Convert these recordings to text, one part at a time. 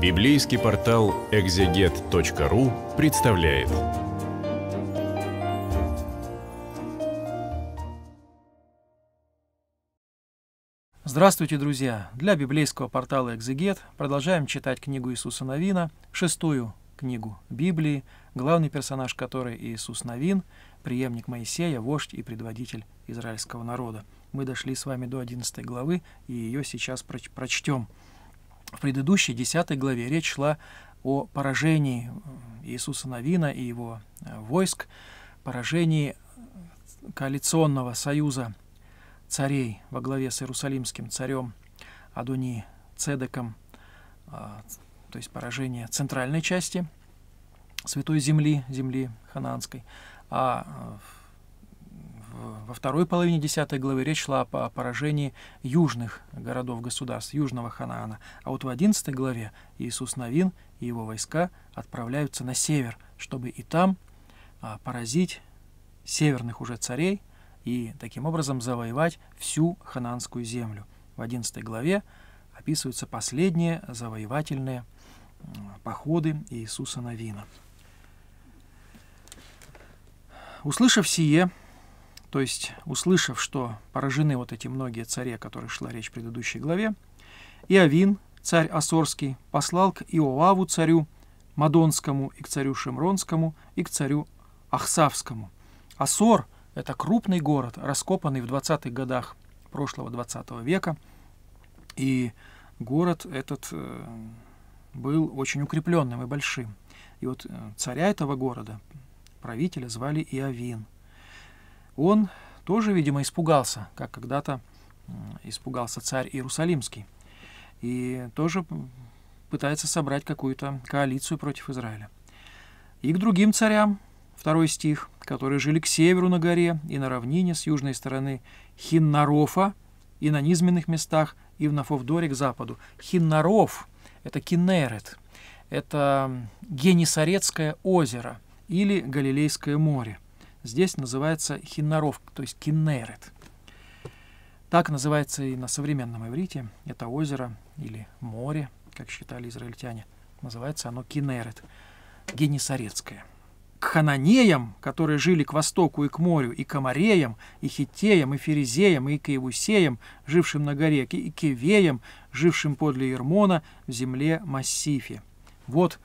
Библейский портал экзегет.ру представляет. Здравствуйте, друзья! Для библейского портала «Экзегет» продолжаем читать книгу Иисуса Новина, шестую книгу Библии, главный персонаж которой Иисус Новин, преемник Моисея, вождь и предводитель израильского народа. Мы дошли с вами до 11 главы и ее сейчас проч прочтем. В предыдущей 10 главе речь шла о поражении Иисуса Навина и его э, войск, поражении коалиционного союза царей во главе с Иерусалимским царем Адуни Цедеком, а, то есть поражение центральной части Святой Земли, земли Ханаанской, а э, Э, во второй половине 10 главы речь шла о, поражении южных городов-государств, южного Ханаана. А вот в 11 главе Иисус Новин и его войска отправляются на север, чтобы и там а, поразить северных уже царей и таким образом завоевать всю ханаанскую землю. В 11 главе описываются последние завоевательные походы Иисуса Новина. Услышав сие, то есть, услышав, что поражены вот эти многие цари, о которых шла речь в предыдущей главе, Иовин, царь Осорский, послал к Иоаву царю Мадонскому и к царю Шемронскому и к царю Ахсавскому. Осор – это крупный город, раскопанный в 20-х годах прошлого 20 века, и город этот э, был очень укрепленным и большим. И вот э, царя этого города, правителя, звали Иовин – он тоже, видимо, испугался, как когда-то испугался царь Иерусалимский, и тоже пытается собрать какую-то коалицию против Израиля. И к другим царям, второй стих, которые жили к северу на горе и на равнине с южной стороны Хиннарофа и на низменных местах и в Нафовдоре к западу. Хиннаров – это Кинерет, это Генисарецкое озеро или Галилейское море – здесь называется хиннаров, то есть киннерет. Так называется и на современном иврите. Это озеро или море, как считали израильтяне. Называется оно Кинерет, Генесарецкое. К хананеям, которые жили к востоку и к морю, и к Амареям, и Хитеям, и Ферезеям, и к Каевусеям, жившим на горе, и Кевеям, жившим подле Ермона, в земле Массифе. Вот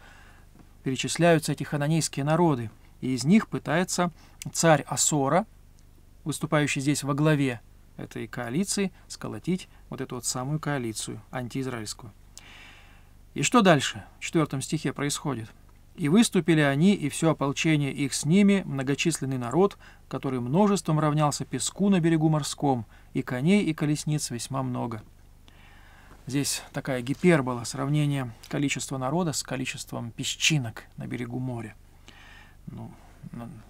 перечисляются эти хананейские народы – и из них пытается царь Асора, выступающий здесь во главе этой коалиции, сколотить вот эту вот самую коалицию антиизраильскую. И что дальше в четвертом стихе происходит? «И выступили они, и все ополчение их с ними, многочисленный народ, который множеством равнялся песку на берегу морском, и коней, и колесниц весьма много». Здесь такая гипербола, сравнение количества народа с количеством песчинок на берегу моря ну,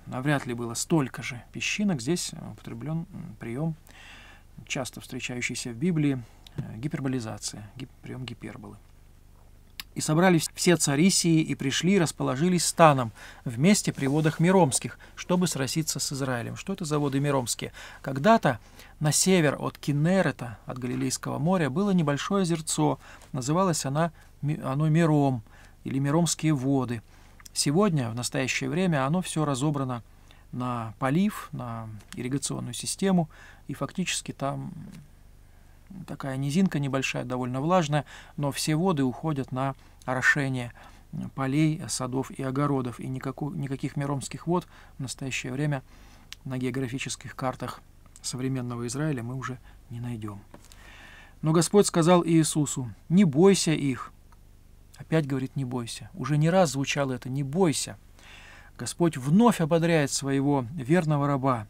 навряд ли было столько же песчинок. Здесь э, употреблен прием, часто встречающийся в Библии, э, гиперболизация, гип, прием гиперболы. И собрались все цари сии, и пришли, и расположились станом вместе при водах Миромских, чтобы сраситься с Израилем. Что это за воды Миромские? Когда-то на север от Кинерета, от Галилейского моря, было небольшое озерцо. Называлось она, оно Миром или Миромские воды – Сегодня, в настоящее время, оно все разобрано на полив, на ирригационную систему, и фактически там такая низинка небольшая, довольно влажная, но все воды уходят на орошение полей, садов и огородов, и никаку, никаких миромских вод в настоящее время на географических картах современного Израиля мы уже не найдем. Но Господь сказал Иисусу, «Не бойся их, Опять говорит, не бойся. Уже не раз звучало это, не бойся. Господь вновь ободряет своего верного раба,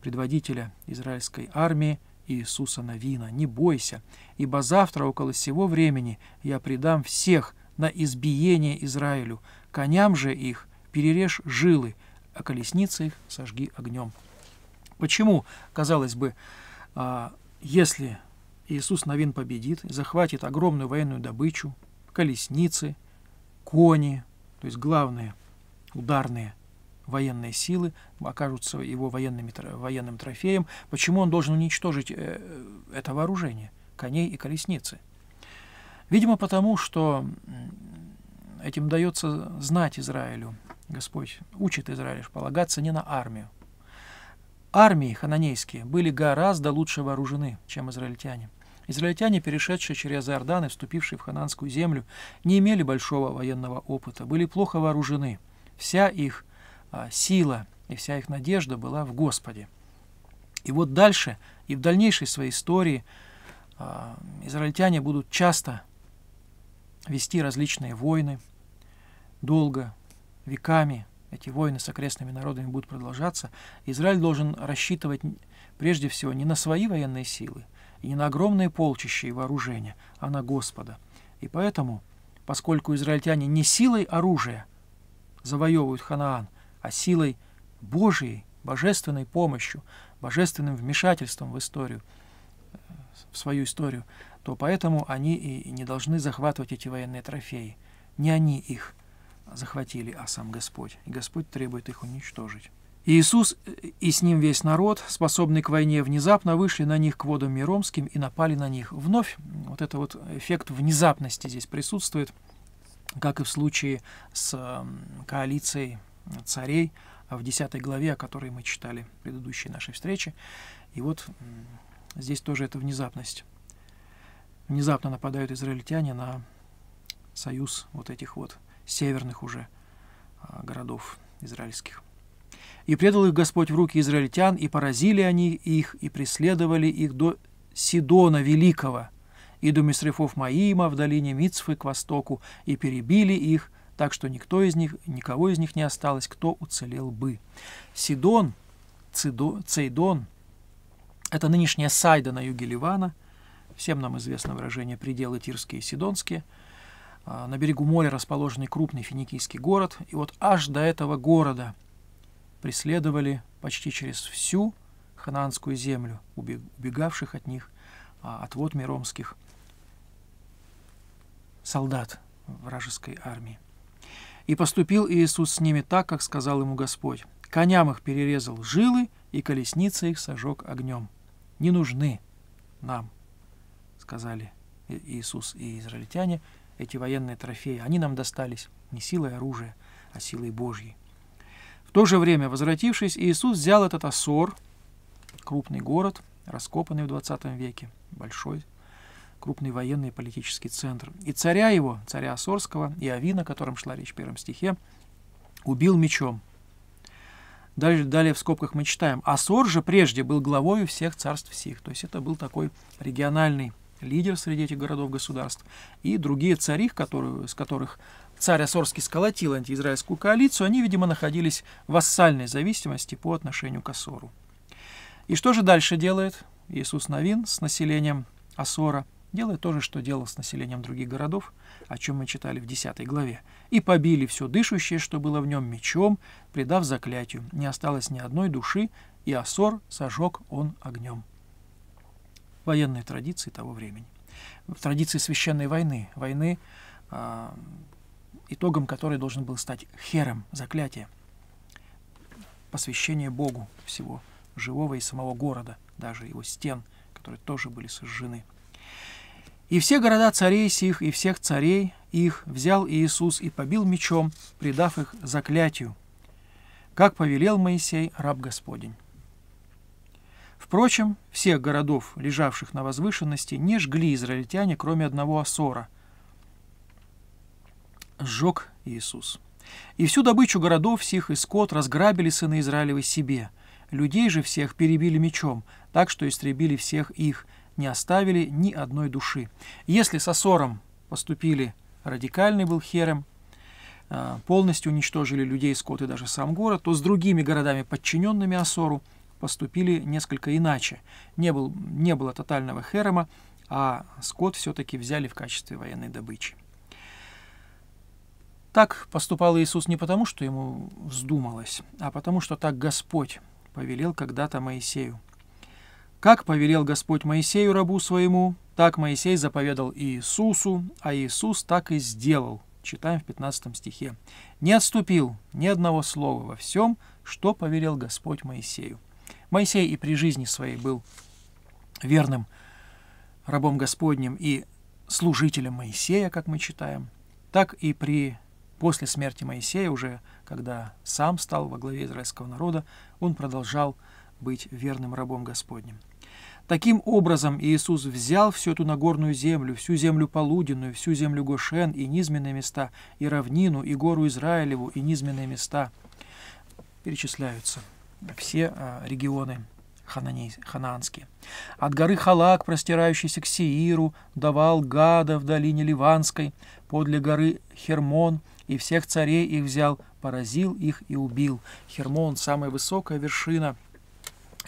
предводителя израильской армии Иисуса Навина. Не бойся, ибо завтра около сего времени я предам всех на избиение Израилю, коням же их перережь жилы, а колесницы их сожги огнем. Почему, казалось бы, а, если Иисус Навин победит, захватит огромную военную добычу, колесницы, кони, то есть главные ударные военные силы окажутся его военными, военным трофеем. Почему он должен уничтожить э, это вооружение, коней и колесницы? Видимо, потому что этим дается знать Израилю. Господь учит Израиль полагаться не на армию. Армии хананейские были гораздо лучше вооружены, чем израильтяне. Израильтяне, перешедшие через Иордан и вступившие в хананскую землю, не имели большого военного опыта, были плохо вооружены. Вся их а, сила и вся их надежда была в Господе. И вот дальше и в дальнейшей своей истории а, израильтяне будут часто вести различные войны, долго, веками, эти войны с окрестными народами будут продолжаться, Израиль должен рассчитывать прежде всего не на свои военные силы, и не на огромные полчища и вооружения, а на Господа. И поэтому, поскольку израильтяне не силой оружия завоевывают Ханаан, а силой Божьей, божественной помощью, божественным вмешательством в историю, э, в свою историю, то поэтому они и не должны захватывать эти военные трофеи. Не они их захватили, а сам Господь. И Господь требует их уничтожить. Иисус и с ним весь народ, способный к войне, внезапно вышли на них к водам Миромским и напали на них. Вновь вот этот вот эффект внезапности здесь присутствует, как и в случае с коалицией царей в 10 главе, о которой мы читали в предыдущей нашей встрече. И вот здесь тоже эта внезапность. Внезапно нападают израильтяне на союз вот этих вот северных уже а, городов израильских. И предал их Господь в руки израильтян, и поразили они их, и преследовали их до Сидона Великого, и до Месрефов Маима в долине Мицфы к востоку, и перебили их, так что никто из них, никого из них не осталось, кто уцелел бы. Сидон, Цидо, Цейдон, это нынешняя Сайда на юге Ливана, всем нам известно выражение «пределы тирские и сидонские», а, на берегу моря расположенный крупный финикийский город, и вот аж до этого города – преследовали почти через всю хананскую землю, убегавших от них, а, отвод миромских солдат вражеской армии. И поступил Иисус с ними так, как сказал ему Господь. Коням их перерезал жилы, и колесницы их сожег огнем. Не нужны нам, сказали Иисус и израильтяне, эти военные трофеи. Они нам достались не силой оружия, а силой Божьей. В то же время, возвратившись, Иисус взял этот Ассор, крупный город, раскопанный в 20 веке, большой, крупный военный и политический центр, и царя его, царя Ассорского, и Авина, о котором шла речь в первом стихе, убил мечом. Далее, далее в скобках мы читаем, Ассор же прежде был главою всех царств всех, то есть это был такой региональный лидер среди этих городов-государств, и другие цари, которые, с которых Царь Осорский сколотил антиизраильскую коалицию, они, видимо, находились в вассальной зависимости по отношению к Осору. И что же дальше делает Иисус Новин с населением Осора? Делает то же, что делал с населением других городов, о чем мы читали в 10 главе. «И побили все дышащее, что было в нем, мечом, предав заклятию. Не осталось ни одной души, и Осор сожег он огнем». Военные традиции того времени. Традиции священной войны, войны, а, итогом которой должен был стать хером, заклятие, посвящение Богу всего живого и самого города, даже его стен, которые тоже были сожжены. «И все города царей сих, и всех царей их взял Иисус и побил мечом, предав их заклятию, как повелел Моисей, раб Господень». Впрочем, всех городов, лежавших на возвышенности, не жгли израильтяне, кроме одного Асора – сжег Иисус. И всю добычу городов всех и скот разграбили сыны Израилевы себе. Людей же всех перебили мечом, так что истребили всех их, не оставили ни одной души. Если с Асором поступили, радикальный был Херем, а, полностью уничтожили людей, скот и даже сам город, то с другими городами, подчиненными Асору, поступили несколько иначе. Не, был, не было тотального Херема, а скот все-таки взяли в качестве военной добычи. Так поступал Иисус не потому, что ему вздумалось, а потому, что так Господь повелел когда-то Моисею. Как повелел Господь Моисею, рабу своему, так Моисей заповедал Иисусу, а Иисус так и сделал. Читаем в 15 стихе. «Не отступил ни одного слова во всем, что повелел Господь Моисею». Моисей и при жизни своей был верным рабом Господним и служителем Моисея, как мы читаем, так и при После смерти Моисея, уже когда сам стал во главе израильского народа, он продолжал быть верным рабом Господним. Таким образом Иисус взял всю эту Нагорную землю, всю землю Полуденную, всю землю Гошен и низменные места, и равнину, и гору Израилеву, и низменные места. Перечисляются все а, регионы ханаанские. От горы Халак, простирающейся к Сииру давал Гада в долине Ливанской, подле горы Хермон – и всех царей их взял, поразил их и убил. Хермон – самая высокая вершина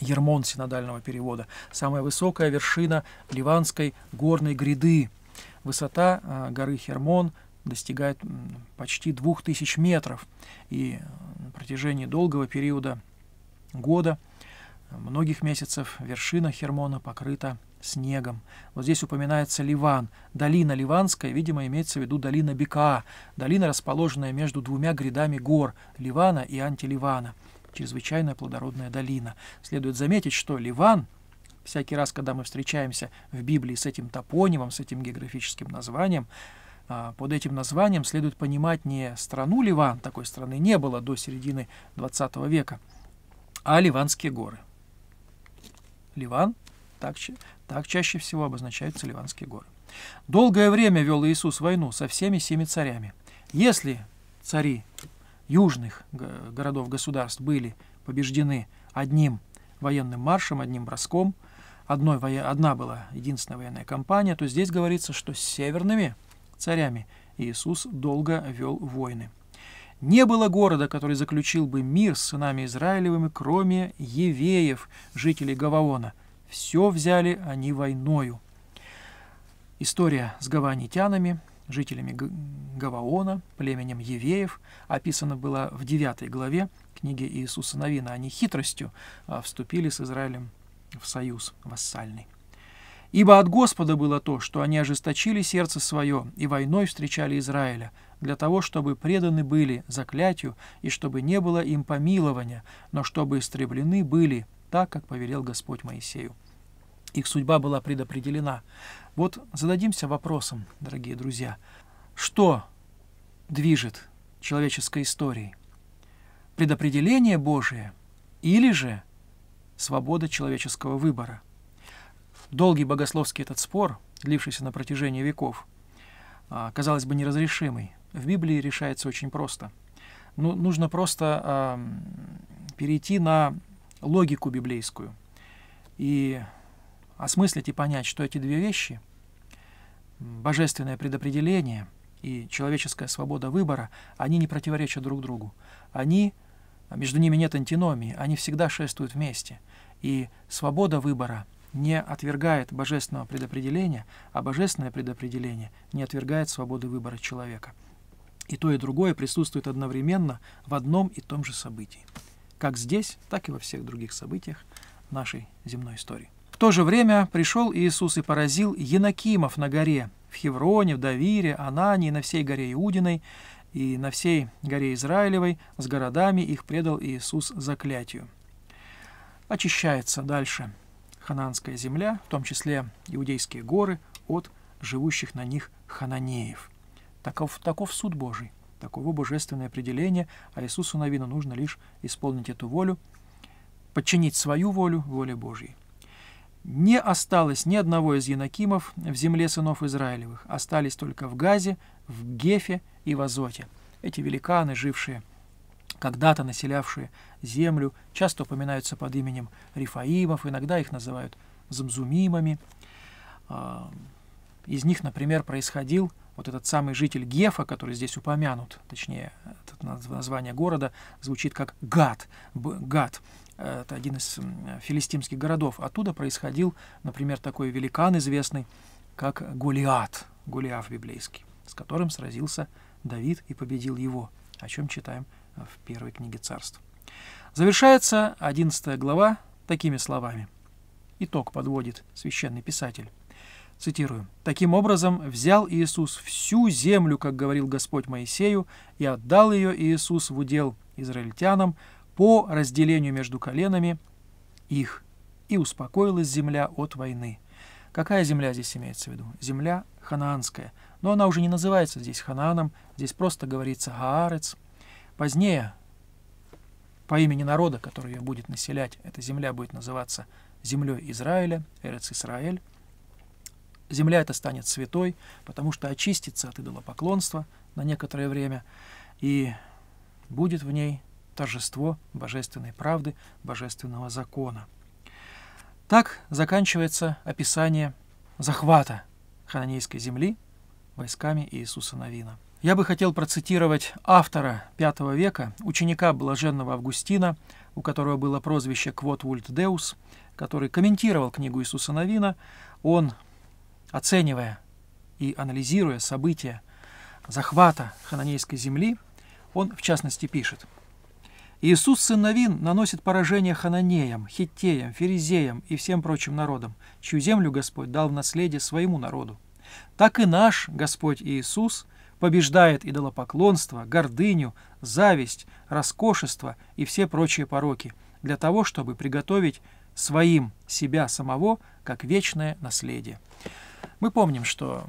Ермон синодального перевода, самая высокая вершина Ливанской горной гряды. Высота а, горы Хермон достигает почти 2000 метров, и на протяжении долгого периода года, а, многих месяцев, вершина Хермона покрыта снегом. Вот здесь упоминается Ливан. Долина Ливанская, видимо, имеется в виду долина Бекаа, долина, расположенная между двумя грядами гор Ливана и Антиливана. Чрезвычайная плодородная долина. Следует заметить, что Ливан всякий раз, когда мы встречаемся в Библии с этим топонимом, с этим географическим названием, а, под этим названием следует понимать не страну Ливан, такой страны не было до середины 20 века, а Ливанские горы. Ливан так, так чаще всего обозначаются Ливанские горы. Долгое время вел Иисус войну со всеми семи царями. Если цари южных э, городов-государств были побеждены одним военным маршем, одним броском, одной, одна была единственная военная кампания, то здесь говорится, что с северными царями Иисус долго вел войны. Не было города, который заключил бы мир с сынами Израилевыми, кроме евеев, жителей Гаваона – все взяли они войною. История с гаванитянами, жителями Гаваона, племенем Евеев, описана была в 9 главе книги Иисуса Новина. Они хитростью а, вступили с Израилем в союз вассальный. «Ибо от Господа было то, что они ожесточили сердце свое и войной встречали Израиля, для того, чтобы преданы были заклятию и чтобы не было им помилования, но чтобы истреблены были так, как повелел Господь Моисею. Их судьба была предопределена. Вот зададимся вопросом, дорогие друзья, что движет человеческой историей? Предопределение Божие или же свобода человеческого выбора? Долгий богословский этот спор, длившийся на протяжении веков, а, казалось бы, неразрешимый. В Библии решается очень просто. Ну, нужно просто э, перейти на логику библейскую и осмыслить и понять, что эти две вещи, божественное предопределение и человеческая свобода выбора, они не противоречат друг другу. Они, между ними нет антиномии, они всегда шествуют вместе. И свобода выбора не отвергает божественного предопределения, а божественное предопределение не отвергает свободы выбора человека. И то, и другое присутствует одновременно в одном и том же событии как здесь, так и во всех других событиях нашей земной истории. В то же время пришел Иисус и поразил Янакимов на горе, в Хевроне, в Давире, Анании, на всей горе Иудиной и на всей горе Израилевой, с городами их предал Иисус заклятию. Очищается дальше хананская земля, в том числе иудейские горы, от живущих на них хананеев. Таков, таков суд Божий. Таково божественное определение, а Иисусу Новину нужно лишь исполнить эту волю, подчинить свою волю воле Божьей. Не осталось ни одного из Янакимов в земле сынов Израилевых, остались только в Газе, в Гефе и в Азоте. Эти великаны, жившие когда-то населявшие землю, часто упоминаются под именем Рифаимов, иногда их называют Замзумимами. А, из них, например, происходил вот этот самый житель Гефа, который здесь упомянут, точнее, название города звучит как Гад, Гад, это один из филистимских городов. Оттуда происходил, например, такой великан известный, как Голиат, Голиаф библейский, с которым сразился Давид и победил его, о чем читаем в первой книге царств. Завершается 11 глава такими словами. Итог подводит священный писатель. Цитирую. «Таким образом, взял Иисус всю землю, как говорил Господь Моисею, и отдал ее Иисус в удел израильтянам по разделению между коленами их, и успокоилась земля от войны». Какая земля здесь имеется в виду? Земля ханаанская. Но она уже не называется здесь Ханааном, здесь просто говорится Гаарец. Позднее по имени народа, который ее будет населять, эта земля будет называться землей Израиля, Эрец Исраэль земля эта станет святой, потому что очистится от идолопоклонства на некоторое время, и будет в ней торжество божественной правды, божественного закона. Так заканчивается описание захвата хананейской земли войсками Иисуса Новина. Я бы хотел процитировать автора V века, ученика блаженного Августина, у которого было прозвище Квотвульт Деус, который комментировал книгу Иисуса Новина. Он Оценивая и анализируя события захвата хананейской земли, он в частности пишет. Иисус сын Новин наносит поражение хананеям, хиттеям, ферезеям и всем прочим народам, чью землю Господь дал в наследие своему народу. Так и наш Господь Иисус побеждает идолопоклонство, гордыню, зависть, роскошество и все прочие пороки, для того, чтобы приготовить своим себя самого как вечное наследие. Мы помним, что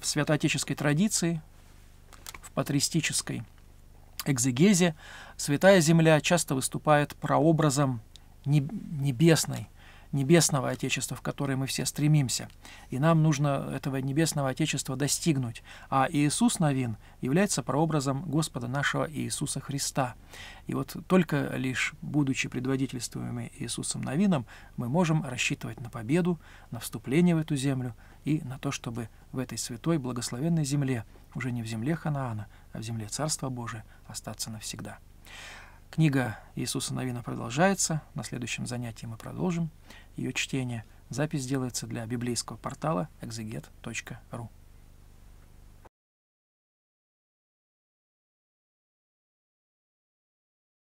в святоотеческой традиции, в патристической экзегезе Святая Земля часто выступает прообразом небесной небесного Отечества, в которое мы все стремимся. И нам нужно этого небесного Отечества достигнуть. А Иисус Новин является прообразом Господа нашего Иисуса Христа. И вот только лишь будучи предводительствуемыми Иисусом Новином, мы можем рассчитывать на победу, на вступление в эту землю и на то, чтобы в этой святой благословенной земле, уже не в земле Ханаана, а в земле Царства Божия, остаться навсегда. Книга Иисуса Новина продолжается. На следующем занятии мы продолжим ее чтение. Запись делается для библейского портала exeget.ru.